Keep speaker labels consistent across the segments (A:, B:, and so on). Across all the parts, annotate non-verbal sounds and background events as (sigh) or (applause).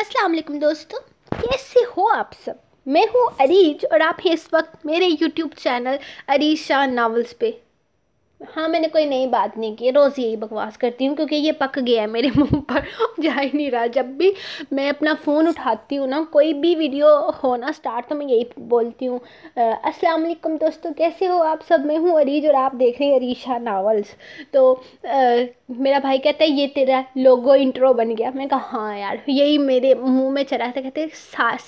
A: अस्सलाम वालेकुम दोस्तों कैसे हो आप सब मैं हूँ अरीज और आप हैं इस वक्त मेरे यूट्यूब चैनल अरीशा नावल्स पे हाँ मैंने कोई नई बात नहीं की रोज़ यही बकवास करती हूँ क्योंकि ये पक गया है मेरे (laughs) मुंह पर जा ही नहीं रहा जब भी मैं अपना फ़ोन उठाती हूँ ना कोई भी वीडियो हो ना स्टार्ट तो मैं यही बोलती हूँ अस्सलाम वालेकुम दोस्तों कैसे हो आप सब मैं हूँ अरीज और आप देख रहे हैं अरीशा नावल्स तो आ, मेरा भाई कहता है ये तेरा लोगो इंट्रो बन गया मैंने कहा हाँ यार यही मेरे मुँह में चला था कहते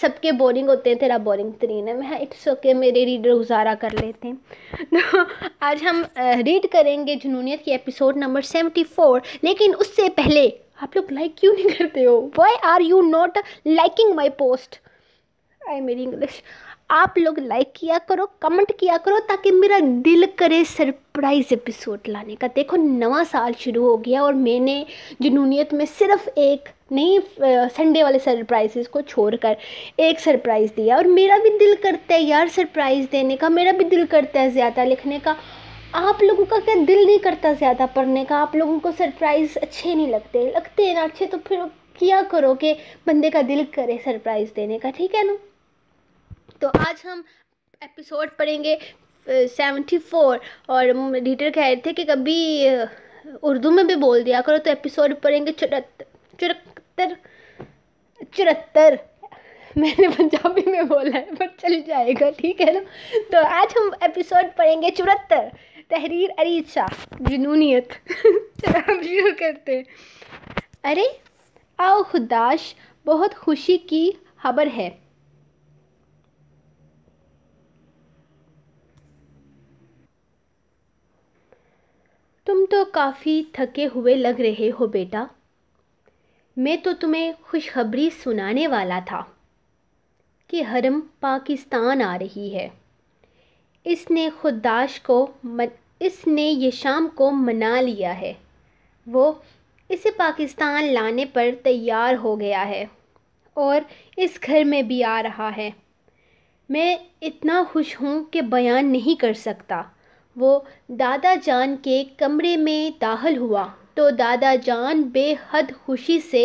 A: सबके बोरिंग होते हैं तेरा बोरिंग तरीन है मैं इट्स ओके मेरे रीडर गुजारा कर लेते हैं (laughs) तो आज हम रीड उम्मीद करेंगे जुनूनियत की एपिसोड नंबर सेवेंटी फोर लेकिन उससे पहले आप लोग लाइक क्यों नहीं करते हो why are you not liking my post I मेरी इंग्लिश आप लोग लाइक किया करो कमेंट किया करो ताकि मेरा दिल करे सरप्राइज़ एपिसोड लाने का देखो नवा साल शुरू हो गया और मैंने जुनूनियत में सिर्फ एक नहीं संडे वाले सरप्राइजेस को छोड़कर एक सरप्राइज़ दिया और मेरा भी दिल करता है यार सरप्राइज़ देने का मेरा भी दिल करता है ज़्यादा लिखने का आप लोगों का क्या दिल नहीं करता ज़्यादा पढ़ने का आप लोगों को सरप्राइज़ अच्छे नहीं लगते लगते हैं ना अच्छे तो फिर किया करो कि बंदे का दिल करे सरप्राइज़ देने का ठीक है ना तो आज हम एपिसोड पढ़ेंगे सेवेंटी फोर और रीडर कह रहे थे कि कभी उर्दू में भी बोल दिया करो तो एपिसोड पढ़ेंगे चौहत्तर चुरहत्तर चौहत्तर मैंने पंजाबी में बोला है पर चल जाएगा ठीक है ना तो आज हम एपिसोड पढ़ेंगे चौहत्तर तहरीर अरीज शाह जुनूनीत (laughs) चलो हम शुरू करते हैं अरे आओ खुदाश बहुत खुशी की खबर है तुम तो काफ़ी थके हुए लग रहे हो बेटा मैं तो तुम्हें खुशखबरी सुनाने वाला था कि हरम पाकिस्तान आ रही है इसने खुदाश को मन इसने ये शाम को मना लिया है वो इसे पाकिस्तान लाने पर तैयार हो गया है और इस घर में भी आ रहा है मैं इतना खुश हूँ कि बयान नहीं कर सकता वो दादा जान के कमरे में दाखिल हुआ तो दादा जान बेहद खुशी से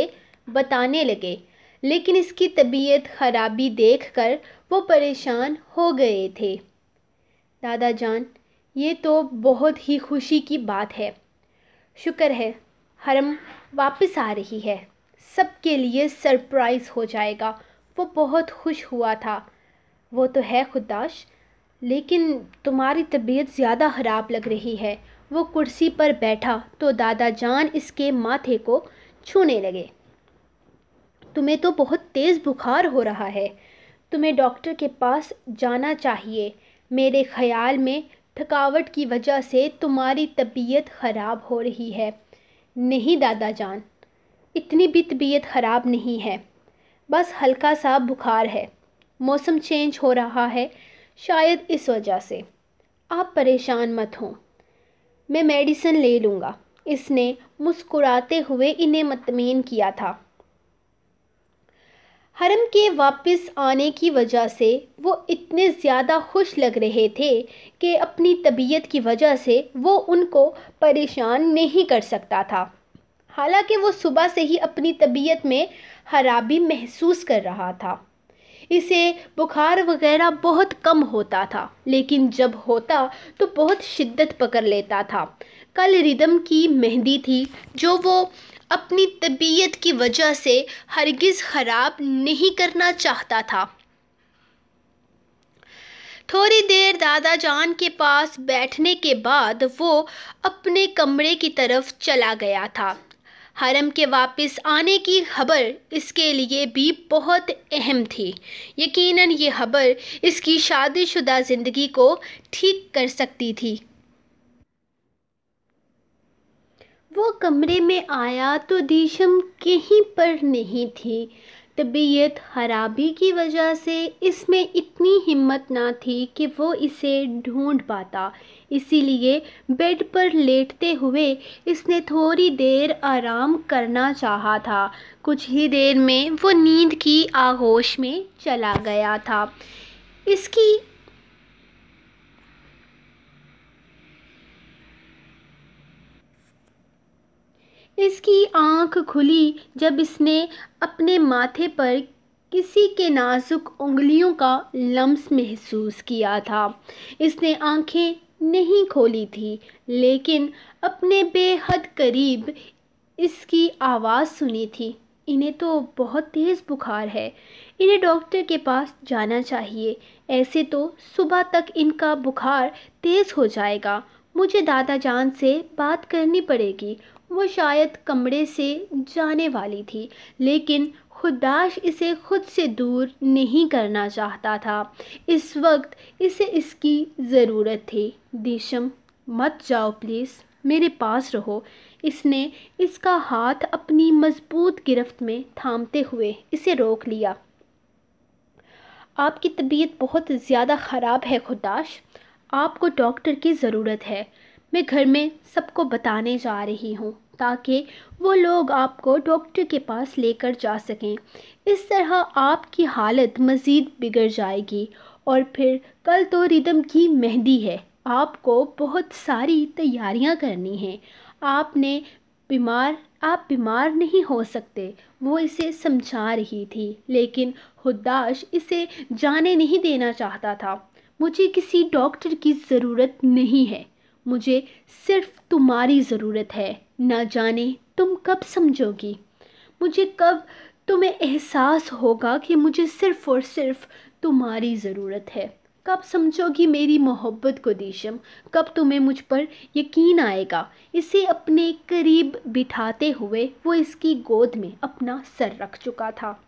A: बताने लगे लेकिन इसकी तबीयत खराबी देखकर वो परेशान हो गए थे दादा जान ये तो बहुत ही खुशी की बात है शुक्र है हरम वापस आ रही है सबके लिए सरप्राइज़ हो जाएगा वो बहुत खुश हुआ था वो तो है खुदाश लेकिन तुम्हारी तबीयत ज़्यादा ख़राब लग रही है वो कुर्सी पर बैठा तो दादा जान इसके माथे को छूने लगे तुम्हें तो बहुत तेज़ बुखार हो रहा है तुम्हें डॉक्टर के पास जाना चाहिए मेरे ख़्याल में थकावट की वजह से तुम्हारी तबीयत ख़राब हो रही है नहीं दादा जान इतनी भी तबीयत ख़राब नहीं है बस हल्का सा बुखार है मौसम चेंज हो रहा है शायद इस वजह से आप परेशान मत हों मैं मेडिसिन ले लूँगा इसने मुस्कुराते हुए इन्हें मतमीन किया था हरम के वापस आने की वजह से वो इतने ज़्यादा खुश लग रहे थे कि अपनी तबीयत की वजह से वो उनको परेशान नहीं कर सकता था हालांकि वो सुबह से ही अपनी तबीयत में खराबी महसूस कर रहा था इसे बुखार वगैरह बहुत कम होता था लेकिन जब होता तो बहुत शिद्दत पकड़ लेता था कल रिदम की मेहंदी थी जो वो अपनी तबीयत की वजह से हरगिज़ ख़राब नहीं करना चाहता था थोड़ी देर दादा जान के पास बैठने के बाद वो अपने कमरे की तरफ चला गया था हरम के वापस आने की खबर इसके लिए भी बहुत अहम थी यकीनन ये खबर इसकी शादीशुदा ज़िंदगी को ठीक कर सकती थी वो कमरे में आया तो दीशम कहीं पर नहीं थी तबीयत खराबी की वजह से इसमें इतनी हिम्मत ना थी कि वो इसे ढूंढ पाता इसीलिए बेड पर लेटते हुए इसने थोड़ी देर आराम करना चाहा था कुछ ही देर में वो नींद की आगोश में चला गया था इसकी इसकी आँख खुली जब इसने अपने माथे पर किसी के नाजुक उंगलियों का लम्स महसूस किया था इसने आंखें नहीं खोली थी लेकिन अपने बेहद करीब इसकी आवाज़ सुनी थी इन्हें तो बहुत तेज़ बुखार है इन्हें डॉक्टर के पास जाना चाहिए ऐसे तो सुबह तक इनका बुखार तेज़ हो जाएगा मुझे दादा जान से बात करनी पड़ेगी वो शायद कमरे से जाने वाली थी लेकिन खुदाश इसे खुद से दूर नहीं करना चाहता था इस वक्त इसे इसकी ज़रूरत थी दिशम मत जाओ प्लीज़ मेरे पास रहो इसने इसका हाथ अपनी मजबूत गिरफ्त में थामते हुए इसे रोक लिया आपकी तबीयत बहुत ज़्यादा ख़राब है खुदाश आपको डॉक्टर की ज़रूरत है मैं घर में सबको बताने जा रही हूँ ताकि वो लोग आपको डॉक्टर के पास लेकर जा सकें इस तरह आपकी हालत मज़ीद बिगड़ जाएगी और फिर कल तो रिदम की मेहंदी है आपको बहुत सारी तैयारियां करनी हैं आपने बीमार आप बीमार नहीं हो सकते वो इसे समझा रही थी लेकिन खुदाश इसे जाने नहीं देना चाहता था मुझे किसी डॉक्टर की ज़रूरत नहीं है मुझे सिर्फ तुम्हारी ज़रूरत है ना जाने तुम कब समझोगी मुझे कब तुम्हें एहसास होगा कि मुझे सिर्फ़ और सिर्फ तुम्हारी ज़रूरत है कब समझोगी मेरी मोहब्बत को दिशम कब तुम्हें मुझ पर यकीन आएगा इसे अपने करीब बिठाते हुए वो इसकी गोद में अपना सर रख चुका था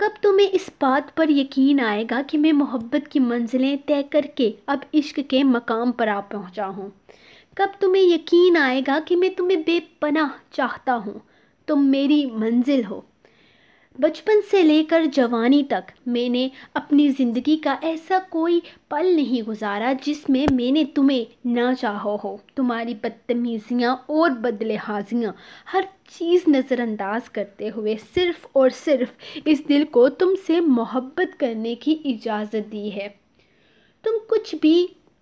A: कब तुम्हें इस बात पर यकीन आएगा कि मैं मोहब्बत की मंजिलें तय करके अब इश्क के मकाम पर आ पहुंचा हूँ कब तुम्हें यकीन आएगा कि मैं तुम्हें बेपनाह चाहता हूँ तुम मेरी मंजिल हो बचपन से लेकर जवानी तक मैंने अपनी ज़िंदगी का ऐसा कोई पल नहीं गुजारा जिसमें मैंने तुम्हें ना चाहो हो तुम्हारी बदतमीज़ियाँ और बदलेहाजियाँ हर चीज़ नज़रअंदाज करते हुए सिर्फ़ और सिर्फ़ इस दिल को तुमसे मोहब्बत करने की इजाज़त दी है तुम कुछ भी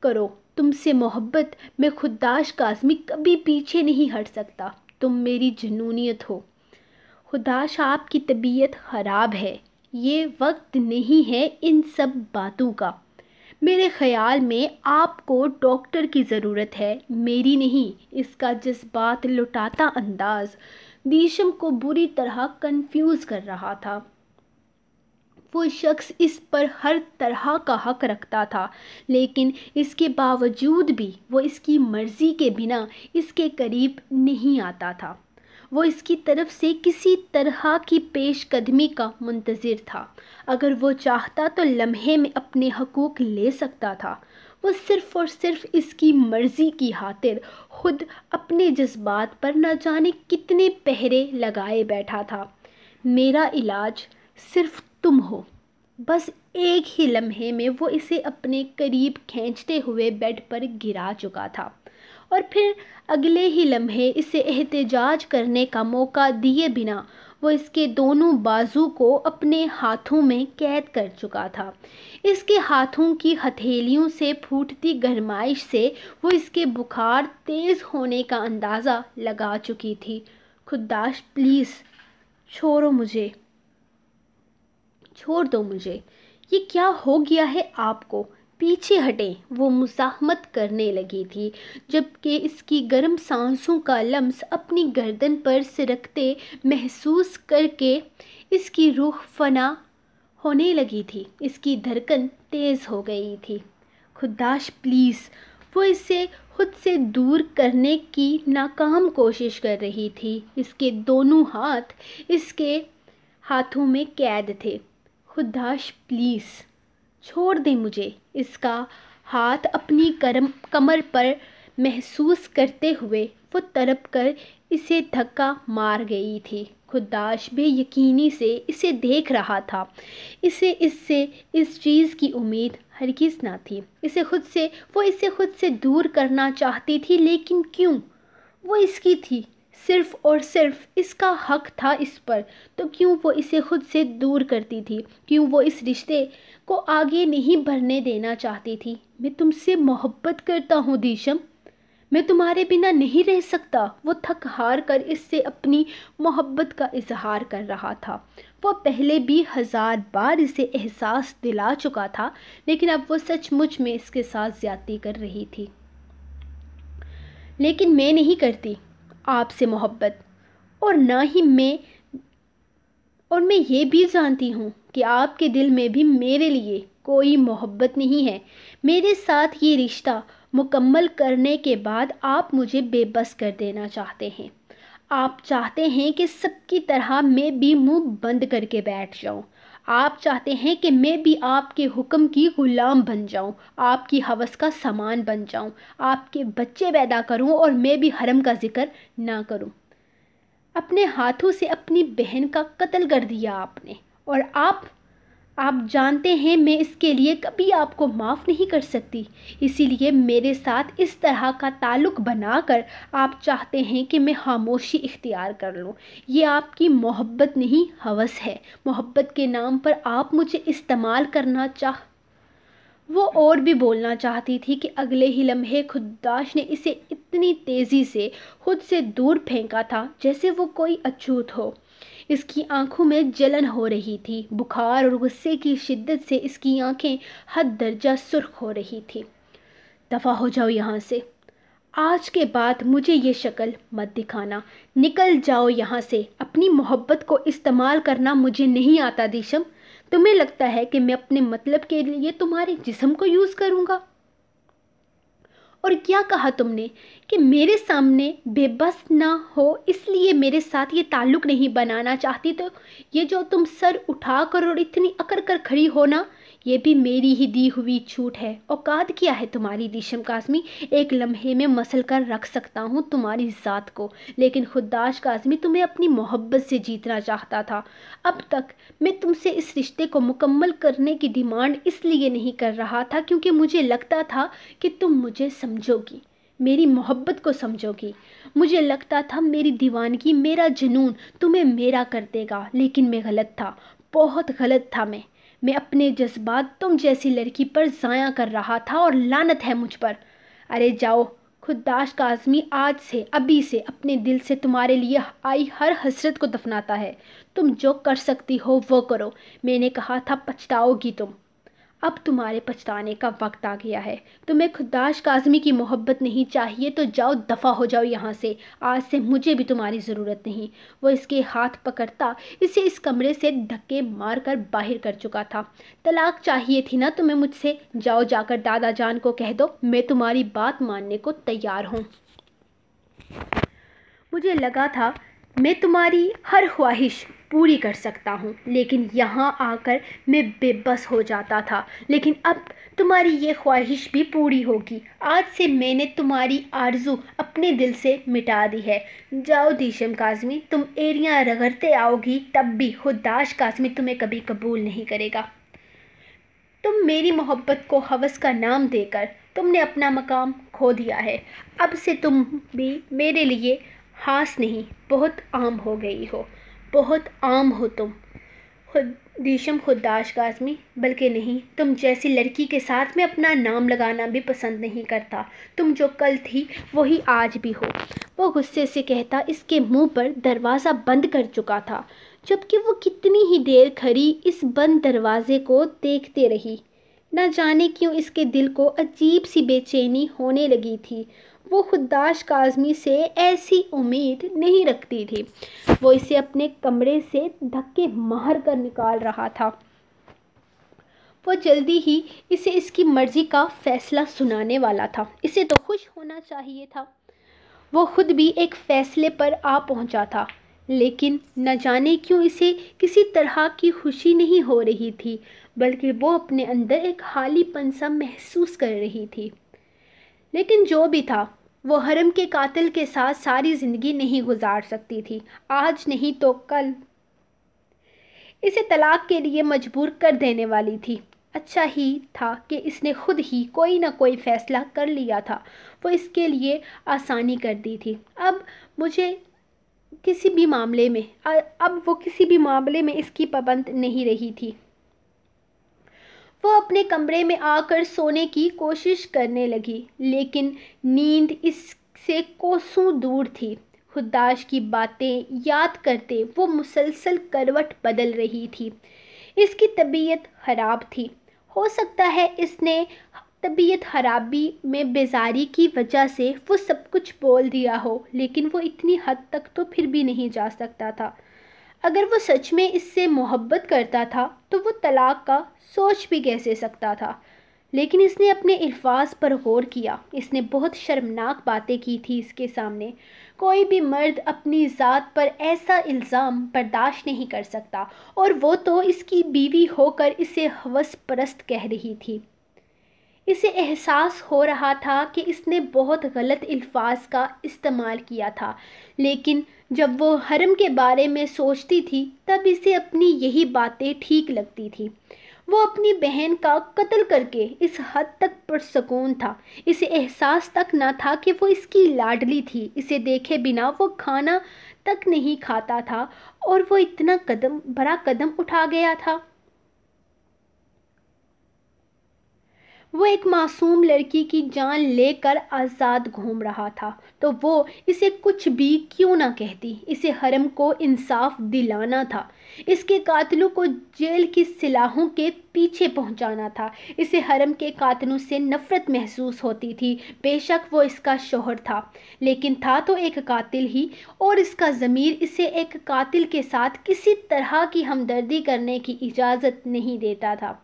A: करो तुमसे मोहब्बत में खुददाश काजमी कभी पीछे नहीं हट सकता तुम मेरी जुनूनीत हो खुदा साहब की तबीयत ख़राब है ये वक्त नहीं है इन सब बातों का मेरे ख़्याल में आपको डॉक्टर की ज़रूरत है मेरी नहीं इसका जज्बात लुटाता अंदाज दीशम को बुरी तरह कंफ्यूज कर रहा था वो शख्स इस पर हर तरह का हक रखता था लेकिन इसके बावजूद भी वो इसकी मर्ज़ी के बिना इसके करीब नहीं आता था वो इसकी तरफ से किसी तरह की पेश कदमी का मुंतज़र था अगर वो चाहता तो लम्हे में अपने हकूक़ ले सकता था वो सिर्फ़ और सिर्फ़ इसकी मर्ज़ी की खातिर खुद अपने जज्बात पर न जाने कितने पहरे लगाए बैठा था मेरा इलाज सिर्फ़ तुम हो बस एक ही लम्हे में वो इसे अपने करीब खींचते हुए बेड पर गिरा चुका था और फिर अगले ही लम्हे इसे एहतजाज करने का मौका दिए बिना वो इसके दोनों बाजू को अपने हाथों में कैद कर चुका था इसके हाथों की हथेलियों से फूटती गरमाइश से वो इसके बुखार तेज़ होने का अंदाज़ा लगा चुकी थी खुदाश प्लीज़ छोड़ो मुझे छोड़ दो मुझे ये क्या हो गया है आपको पीछे हटे वो मुसाहमत करने लगी थी जबकि इसकी गर्म सांसों का लम्स अपनी गर्दन पर सिरकते महसूस करके इसकी रूह फना होने लगी थी इसकी धड़कन तेज़ हो गई थी खुदाश प्लीज़ वो इसे खुद से दूर करने की नाकाम कोशिश कर रही थी इसके दोनों हाथ इसके हाथों में कैद थे खुदाश प्लीज़ छोड़ दे मुझे इसका हाथ अपनी कर्म कमर पर महसूस करते हुए वो तड़प कर इसे धक्का मार गई थी खुदाश भी यकीनी से इसे देख रहा था इसे इससे इस चीज़ की उम्मीद हरगिज़ ना थी इसे खुद से वो इसे खुद से दूर करना चाहती थी लेकिन क्यों वो इसकी थी सिर्फ़ और सिर्फ इसका हक़ था इस पर तो क्यों वो इसे ख़ुद से दूर करती थी क्यों वो इस रिश्ते को आगे नहीं बढ़ने देना चाहती थी मैं तुमसे मोहब्बत करता हूँ दीशम मैं तुम्हारे बिना नहीं रह सकता वो थक हार कर इससे अपनी मोहब्बत का इजहार कर रहा था वो पहले भी हज़ार बार इसे एहसास दिला चुका था लेकिन अब वो सचमुच में इसके साथ ज़्यादती कर रही थी लेकिन मैं नहीं करती आपसे मोहब्बत और ना ही मैं और मैं ये भी जानती हूँ कि आपके दिल में भी मेरे लिए कोई मोहब्बत नहीं है मेरे साथ ये रिश्ता मुकम्मल करने के बाद आप मुझे बेबस कर देना चाहते हैं आप चाहते हैं कि सबकी तरह मैं भी मुंह बंद करके बैठ जाऊं आप चाहते हैं कि मैं भी आपके हुक्म की ग़ुलाम बन जाऊं आपकी हवस का सामान बन जाऊं आपके बच्चे पैदा करूं और मैं भी हरम का ज़िक्र ना करूं अपने हाथों से अपनी बहन का कत्ल कर दिया आपने और आप आप जानते हैं मैं इसके लिए कभी आपको माफ़ नहीं कर सकती इसीलिए मेरे साथ इस तरह का ताल्लुक़ बनाकर आप चाहते हैं कि मैं खामोशी इख्तियार कर लूँ ये आपकी मोहब्बत नहीं हवस है मोहब्बत के नाम पर आप मुझे इस्तेमाल करना चाह वो और भी बोलना चाहती थी कि अगले ही लम्हे खुददाश ने इसे इतनी तेज़ी से खुद से दूर फेंका था जैसे वो कोई अछूत हो इसकी आंखों में जलन हो रही थी बुखार और गुस्से की शिद्दत से इसकी आंखें हद दर्जा सुर्ख हो रही थी दफ़ा हो जाओ यहाँ से आज के बाद मुझे ये शक्ल मत दिखाना निकल जाओ यहाँ से अपनी मोहब्बत को इस्तेमाल करना मुझे नहीं आता दिशम तुम्हें लगता है कि मैं अपने मतलब के लिए तुम्हारे जिसम को यूज़ करूँगा और क्या कहा तुमने कि मेरे सामने बेबस ना हो इसलिए मेरे साथ ये ताल्लुक़ नहीं बनाना चाहती तो ये जो तुम सर उठा कर और इतनी अकर कर खड़ी हो ना ये भी मेरी ही दी हुई छूट है औकात क्या है तुम्हारी दिशम कासमी एक लम्हे में मसल कर रख सकता हूँ तुम्हारी ज़ात को लेकिन खुदाश कासमी तुम्हें अपनी मोहब्बत से जीतना चाहता था अब तक मैं तुमसे इस रिश्ते को मुकम्मल करने की डिमांड इसलिए नहीं कर रहा था क्योंकि मुझे लगता था कि तुम मुझे समझोगी मेरी मोहब्बत को समझोगी मुझे लगता था मेरी दीवानगी मेरा जुनून तुम्हें मेरा कर देगा लेकिन मैं गलत था बहुत गलत था मैं मैं अपने जज्बात तुम जैसी लड़की पर ज़ाया कर रहा था और लानत है मुझ पर अरे जाओ खुददाश का आज़मी आज से अभी से अपने दिल से तुम्हारे लिए आई हर हसरत को दफनाता है तुम जो कर सकती हो वो करो मैंने कहा था पछताओगी तुम अब तुम्हारे पछताने का वक्त आ गया है तुम्हें खुदाश काजमी की मोहब्बत नहीं चाहिए तो जाओ दफ़ा हो जाओ यहाँ से आज से मुझे भी तुम्हारी ज़रूरत नहीं वो इसके हाथ पकड़ता इसे इस कमरे से धक्के मार कर बाहर कर चुका था तलाक चाहिए थी ना तुम्हें मुझसे जाओ जाकर दादा जान को कह दो मैं तुम्हारी बात मानने को तैयार हूँ मुझे लगा था मैं तुम्हारी हर ख्वाहिश पूरी कर सकता हूँ लेकिन यहाँ आकर मैं बेबस हो जाता था लेकिन अब तुम्हारी ये ख्वाहिश भी पूरी होगी आज से मैंने तुम्हारी आरजू अपने दिल से मिटा दी है जाओ दीशम काजमी तुम एरिया रगड़ते आओगी तब भी खुदाश काजमी तुम्हें कभी कबूल नहीं करेगा तुम मेरी मोहब्बत को हवस का नाम देकर तुमने अपना मकाम खो दिया है अब से तुम भी मेरे लिए हास नहीं बहुत आम हो गई हो बहुत आम हो तुम खुद दीशम खुदाश दाश काजमी बल्कि नहीं तुम जैसी लड़की के साथ में अपना नाम लगाना भी पसंद नहीं करता तुम जो कल थी वही आज भी हो वो गुस्से से कहता इसके मुंह पर दरवाज़ा बंद कर चुका था जबकि वो कितनी ही देर खड़ी इस बंद दरवाज़े को देखते रही না জানে কিউ ইসকে দিল কো আজীব সি বেচেনি হোনে লাগি থি वो খুদ দাশ কাজমি সে এসী উমিদ নেহি রখতি থি वो ইসসে apne কমরে সে ধাকके মার কর নিকাল রাহা থা वो জলদি হি ইসসে ইসকি মারজি কা ফয়সালা সুনানে ওয়ালা থা ইসসে তো খুশ হোনা চাহিয়ে থা वो খুদ ভি এক ফয়সলে পর আ পহুंचा থা লেকিন না জানে কিউ ইসসে কিসি তরহা কি খুশি নেহি হো রহি থি बल्कि वो अपने अंदर एक हाली सा महसूस कर रही थी लेकिन जो भी था वो हरम के कातिल के साथ सारी ज़िंदगी नहीं गुजार सकती थी आज नहीं तो कल इसे तलाक के लिए मजबूर कर देने वाली थी अच्छा ही था कि इसने खुद ही कोई ना कोई फ़ैसला कर लिया था वो इसके लिए आसानी कर दी थी अब मुझे किसी भी मामले में अब वो किसी भी मामले में इसकी पाबंद नहीं रही थी वो अपने कमरे में आकर सोने की कोशिश करने लगी लेकिन नींद इससे कोसों दूर थी खुदाश की बातें याद करते वो मुसलसल करवट बदल रही थी इसकी तबीयत खराब थी हो सकता है इसने तबीयत खराबी में बेजारी की वजह से वो सब कुछ बोल दिया हो लेकिन वो इतनी हद तक तो फिर भी नहीं जा सकता था अगर वो सच में इससे मोहब्बत करता था तो वो तलाक का सोच भी कैसे सकता था लेकिन इसने अपने अल्फाज पर गौर किया इसने बहुत शर्मनाक बातें की थी इसके सामने कोई भी मर्द अपनी ज़ात पर ऐसा इल्ज़ाम बर्दाश्त नहीं कर सकता और वो तो इसकी बीवी होकर इसे हवस परस्त कह रही थी इसे एहसास हो रहा था कि इसने बहुत गलत अल्फाज का इस्तेमाल किया था लेकिन जब वो हरम के बारे में सोचती थी तब इसे अपनी यही बातें ठीक लगती थी वो अपनी बहन का कत्ल करके इस हद तक पुरसकून था इसे एहसास तक ना था कि वो इसकी लाडली थी इसे देखे बिना वो खाना तक नहीं खाता था और वो इतना कदम बड़ा कदम उठा गया था वो एक मासूम लड़की की जान लेकर आज़ाद घूम रहा था तो वो इसे कुछ भी क्यों ना कहती इसे हरम को इंसाफ दिलाना था इसके कातलों को जेल की सिलाहों के पीछे पहुंचाना था इसे हरम के कातलों से नफ़रत महसूस होती थी बेशक वो इसका शोहर था लेकिन था तो एक कातिल ही और इसका ज़मीर इसे एक कातिल के साथ किसी तरह की हमदर्दी करने की इजाज़त नहीं देता था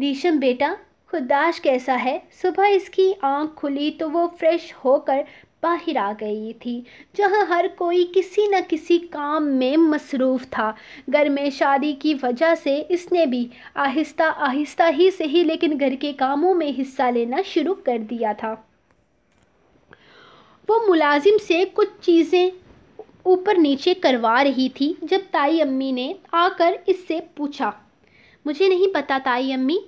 A: रीशम बेटा खुदाश कैसा है सुबह इसकी आंख खुली तो वो फ्रेश होकर बाहर आ गई थी जहाँ हर कोई किसी न किसी काम में मसरूफ़ था घर में शादी की वजह से इसने भी आहिस्ता आहिस्ता ही सही लेकिन घर के कामों में हिस्सा लेना शुरू कर दिया था वो मुलाजिम से कुछ चीज़ें ऊपर नीचे करवा रही थी जब ताई अम्मी ने आकर इससे पूछा मुझे नहीं पता ताई अम्मी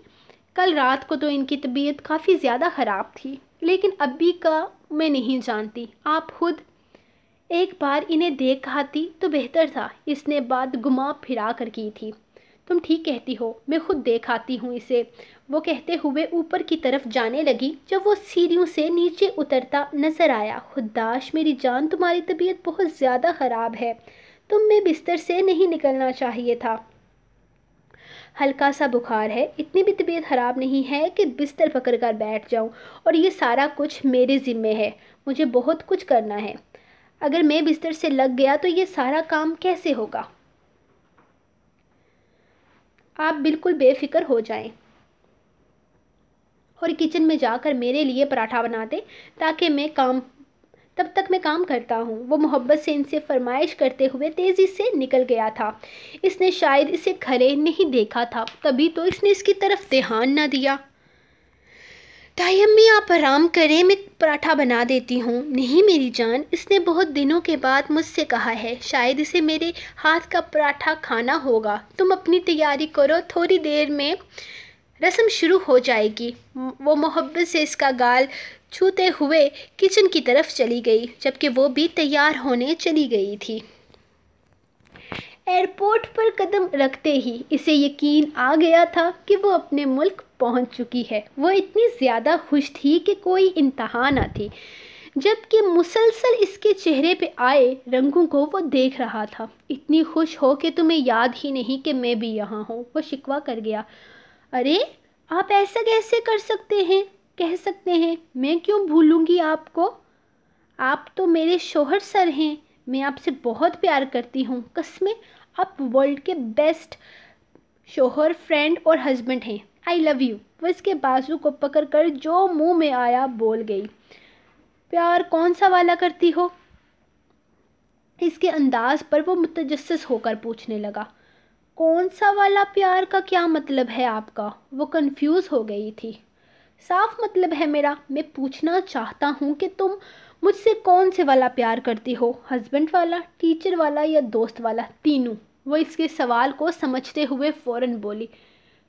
A: कल रात को तो इनकी तबीयत काफ़ी ज़्यादा ख़राब थी लेकिन अभी का मैं नहीं जानती आप खुद एक बार इन्हें देख आती तो बेहतर था इसने बात घुमा फिरा कर की थी तुम ठीक कहती हो मैं खुद देख आती हूँ इसे वो कहते हुए ऊपर की तरफ जाने लगी जब वो सीढ़ियों से नीचे उतरता नजर आया खुदाश मेरी जान तुम्हारी तबीयत बहुत ज़्यादा ख़राब है तुम्हें बिस्तर से नहीं निकलना चाहिए था हल्का सा बुखार है इतनी भी तबीयत ख़राब नहीं है कि बिस्तर पकड़ कर बैठ जाऊँ और ये सारा कुछ मेरे ज़िम्मे है मुझे बहुत कुछ करना है अगर मैं बिस्तर से लग गया तो ये सारा काम कैसे होगा आप बिल्कुल बेफिक्र हो जाएं और किचन में जाकर मेरे लिए पराठा बना दें ताकि मैं काम तब तक मैं काम करता हूँ वो मोहब्बत से इनसे फरमाइश करते हुए तेज़ी से निकल गया था इसने शायद इसे खड़े नहीं देखा था तभी तो इसने इसकी तरफ ध्यान ना दिया ताई अम्मी आप आराम करें मैं पराठा बना देती हूँ नहीं मेरी जान इसने बहुत दिनों के बाद मुझसे कहा है शायद इसे मेरे हाथ का पराठा खाना होगा तुम अपनी तैयारी करो थोड़ी देर में रस्म शुरू हो जाएगी वो मोहब्बत से इसका गाल छूते हुए किचन की तरफ चली गई जबकि वो भी तैयार होने चली गई थी एयरपोर्ट पर कदम रखते ही इसे यकीन आ गया था कि वो अपने मुल्क पहुंच चुकी है वो इतनी ज़्यादा खुश थी कि कोई इंतहा ना थी जबकि मुसलसल इसके चेहरे पे आए रंगों को वो देख रहा था इतनी खुश हो कि तुम्हें याद ही नहीं कि मैं भी यहाँ हूँ वो शिकवा कर गया अरे आप ऐसा कैसे कर सकते हैं कह सकते हैं मैं क्यों भूलूँगी आपको आप तो मेरे शोहर सर हैं मैं आपसे बहुत प्यार करती हूँ कसमें आप वर्ल्ड के बेस्ट शोहर फ्रेंड और हस्बैंड हैं आई लव यू वह इसके बाजू को पकड़ कर जो मुंह में आया बोल गई प्यार कौन सा वाला करती हो इसके अंदाज पर वो मुतजस होकर पूछने लगा कौन सा वाला प्यार का क्या मतलब है आपका वो कंफ्यूज हो गई थी साफ मतलब है मेरा मैं पूछना चाहता हूँ कि तुम मुझसे कौन से वाला प्यार करती हो हस्बैंड वाला टीचर वाला या दोस्त वाला तीनों वो इसके सवाल को समझते हुए फ़ौर बोली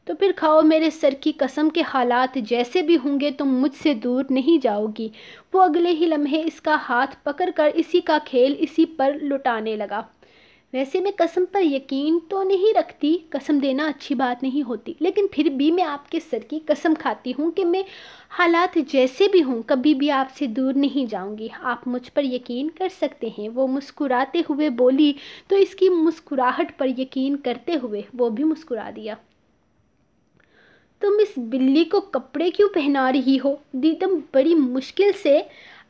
A: तो फिर खाओ मेरे सर की कसम के हालात जैसे भी होंगे तुम मुझसे दूर नहीं जाओगी वो अगले ही लम्हे इसका हाथ पकड़ कर इसी का खेल इसी पर लुटाने लगा वैसे मैं कसम पर यकीन तो नहीं रखती कसम देना अच्छी बात नहीं होती लेकिन फिर भी मैं आपके सर की कसम खाती हूँ कि मैं हालात जैसे भी हूँ कभी भी आपसे दूर नहीं जाऊँगी आप मुझ पर यकीन कर सकते हैं वो मुस्कुराते हुए बोली तो इसकी मुस्कुराहट पर यकीन करते हुए वो भी मुस्कुरा दिया तुम इस बिल्ली को कपड़े क्यों पहना रही हो दीदम बड़ी मुश्किल से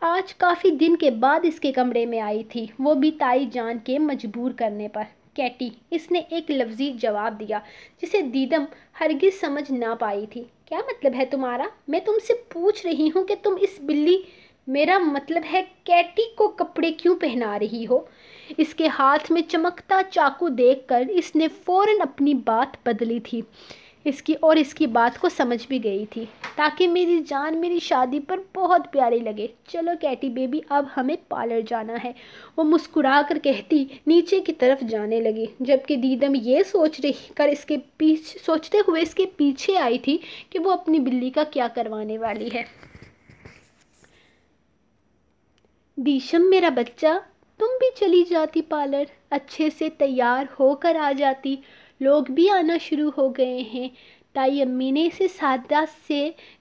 A: आज काफ़ी दिन के बाद इसके कमरे में आई थी वो भी ताई जान के मजबूर करने पर कैटी इसने एक लफ्जी जवाब दिया जिसे दीदम हरगिज समझ ना पाई थी क्या मतलब है तुम्हारा मैं तुमसे पूछ रही हूँ कि तुम इस बिल्ली मेरा मतलब है कैटी को कपड़े क्यों पहना रही हो इसके हाथ में चमकता चाकू देखकर इसने फ़ौरन अपनी बात बदली थी इसकी और इसकी बात को समझ भी गई थी ताकि मेरी जान मेरी शादी पर बहुत प्यारी लगे चलो कैटी बेबी अब हमें पार्लर जाना है वो मुस्कुरा कर कहती नीचे की तरफ जाने लगी जबकि दीदम ये सोच रही कर इसके पीछे सोचते हुए इसके पीछे आई थी कि वो अपनी बिल्ली का क्या करवाने वाली है दीशम मेरा बच्चा तुम भी चली जाती पार्लर अच्छे से तैयार होकर आ जाती लोग भी आना शुरू हो गए हैं ताई अम्मी ने इसे सादा से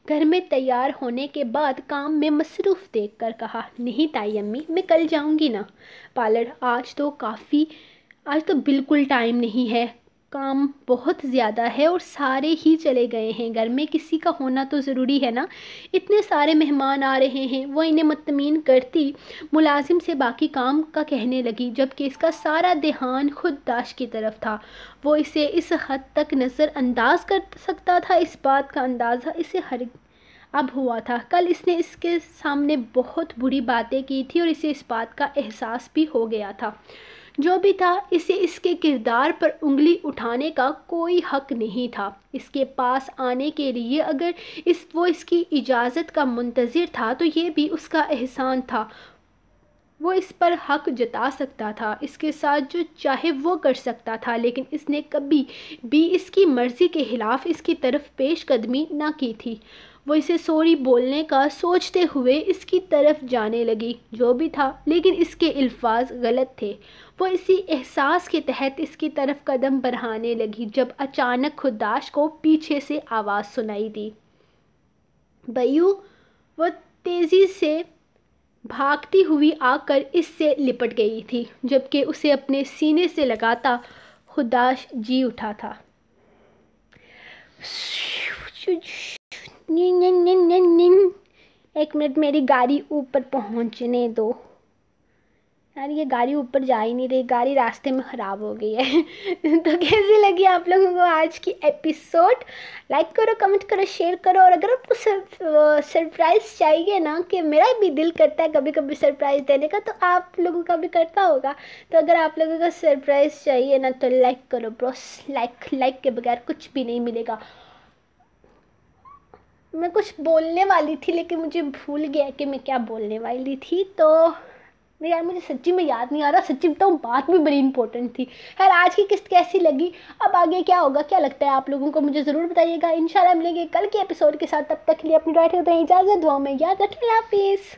A: घर में तैयार होने के बाद काम में मसरूफ़ देख कर कहा नहीं ताई अम्मी मैं कल जाऊँगी ना पार्लर आज तो काफ़ी आज तो बिल्कुल टाइम नहीं है काम बहुत ज़्यादा है और सारे ही चले गए हैं घर में किसी का होना तो ज़रूरी है ना इतने सारे मेहमान आ रहे हैं वो इन्हें मतमीन करती मुलाजिम से बाकी काम का कहने लगी जबकि इसका सारा देहान खुद दाश की तरफ था वो इसे इस हद तक नज़रअंदाज कर सकता था इस बात का अंदाज़ा इसे हर अब हुआ था कल इसने इसके सामने बहुत बुरी बातें की थी और इसे इस बात का एहसास भी हो गया था जो भी था इसे इसके किरदार पर उंगली उठाने का कोई हक नहीं था इसके पास आने के लिए अगर इस वो इसकी इजाज़त का मंतज़र था तो ये भी उसका एहसान था वो इस पर हक जता सकता था इसके साथ जो चाहे वो कर सकता था लेकिन इसने कभी भी इसकी मर्ज़ी के ख़िलाफ़ इसकी तरफ पेश कदमी ना की थी वो इसे सॉरी बोलने का सोचते हुए इसकी तरफ जाने लगी जो भी था लेकिन इसके अल्फाज गलत थे वो इसी एहसास के तहत इसकी तरफ कदम बढ़ाने लगी जब अचानक खुदाश को पीछे से आवाज़ सुनाई दी बयू वो तेज़ी से भागती हुई आकर इससे लिपट गई थी जबकि उसे अपने सीने से लगाता खुदाश जी उठा था एक मिनट मेरी गाड़ी ऊपर पहुंचने दो यार ये गाड़ी ऊपर जा ही नहीं रही गाड़ी रास्ते में ख़राब हो गई है (laughs) तो कैसी लगी आप लोगों को आज की एपिसोड लाइक करो कमेंट करो शेयर करो और अगर आपको सरप्राइज़ चाहिए ना कि मेरा भी दिल करता है कभी कभी सरप्राइज़ देने का तो आप लोगों का भी करता होगा तो अगर आप लोगों का सरप्राइज़ चाहिए ना तो लाइक करो ब्रोस लाइक लाइक के बगैर कुछ भी नहीं मिलेगा मैं कुछ बोलने वाली थी लेकिन मुझे भूल गया कि मैं क्या बोलने वाली थी तो यार मुझे सच्ची में याद नहीं आ रहा सच्ची बताऊँ बात भी बड़ी इंपॉर्टेंट थी खैर आज की किस्त कैसी लगी अब आगे क्या होगा क्या लगता है आप लोगों को मुझे ज़रूर बताइएगा इन मिलेंगे कल के एपिसोड के साथ तब तक के लिए अपनी राइट होते हैं इजाज़त दुआ में याद रखें हाफिज़